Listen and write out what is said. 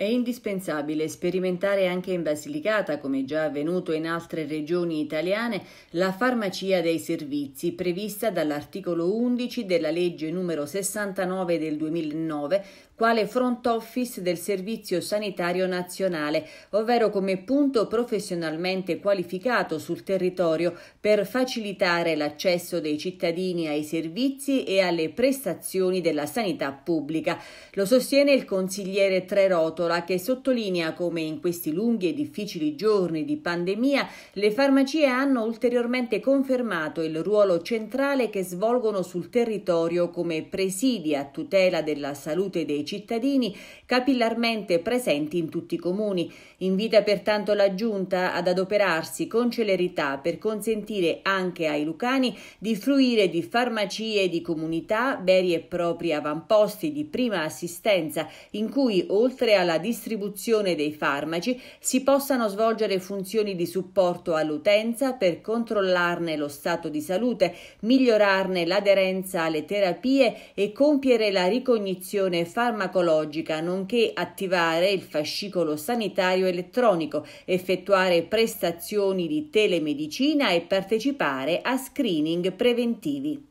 È indispensabile sperimentare anche in Basilicata, come già avvenuto in altre regioni italiane, la farmacia dei servizi prevista dall'articolo 11 della legge numero 69 del 2009 quale front office del Servizio Sanitario Nazionale, ovvero come punto professionalmente qualificato sul territorio per facilitare l'accesso dei cittadini ai servizi e alle prestazioni della sanità pubblica. Lo sostiene il consigliere Treroto Vendola che sottolinea come in questi lunghi e difficili giorni di pandemia le farmacie hanno ulteriormente confermato il ruolo centrale che svolgono sul territorio come presidi a tutela della salute dei cittadini capillarmente presenti in tutti i comuni. Invita pertanto la Giunta ad adoperarsi con celerità per consentire anche ai lucani di fruire di farmacie di comunità, veri e propri avamposti di prima assistenza in cui oltre alla distribuzione dei farmaci si possano svolgere funzioni di supporto all'utenza per controllarne lo stato di salute, migliorarne l'aderenza alle terapie e compiere la ricognizione farmacologica, nonché attivare il fascicolo sanitario elettronico, effettuare prestazioni di telemedicina e partecipare a screening preventivi.